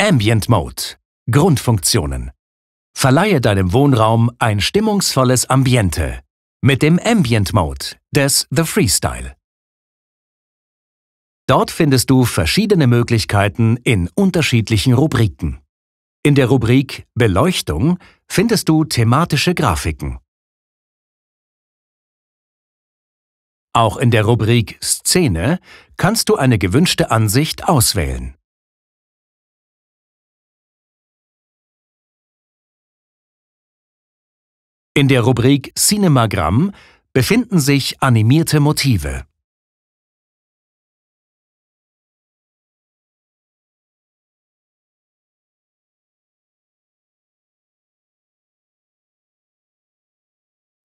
Ambient Mode. Grundfunktionen. Verleihe deinem Wohnraum ein stimmungsvolles Ambiente mit dem Ambient Mode des The Freestyle. Dort findest du verschiedene Möglichkeiten in unterschiedlichen Rubriken. In der Rubrik Beleuchtung findest du thematische Grafiken. Auch in der Rubrik Szene kannst du eine gewünschte Ansicht auswählen. In der Rubrik Cinemagramm befinden sich animierte Motive.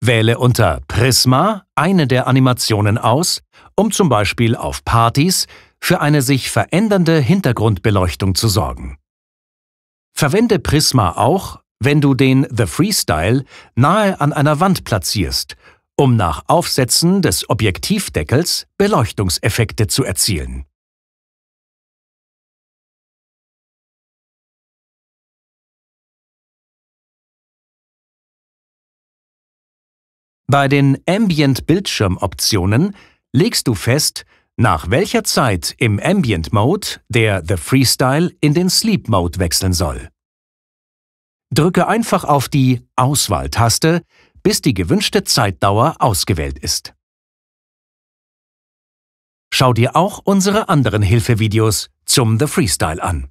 Wähle unter Prisma eine der Animationen aus, um zum Beispiel auf Partys für eine sich verändernde Hintergrundbeleuchtung zu sorgen. Verwende Prisma auch, wenn du den The Freestyle nahe an einer Wand platzierst, um nach Aufsetzen des Objektivdeckels Beleuchtungseffekte zu erzielen. Bei den Ambient-Bildschirmoptionen legst du fest, nach welcher Zeit im Ambient Mode der The Freestyle in den Sleep Mode wechseln soll. Drücke einfach auf die Auswahltaste, bis die gewünschte Zeitdauer ausgewählt ist. Schau dir auch unsere anderen Hilfevideos zum The Freestyle an.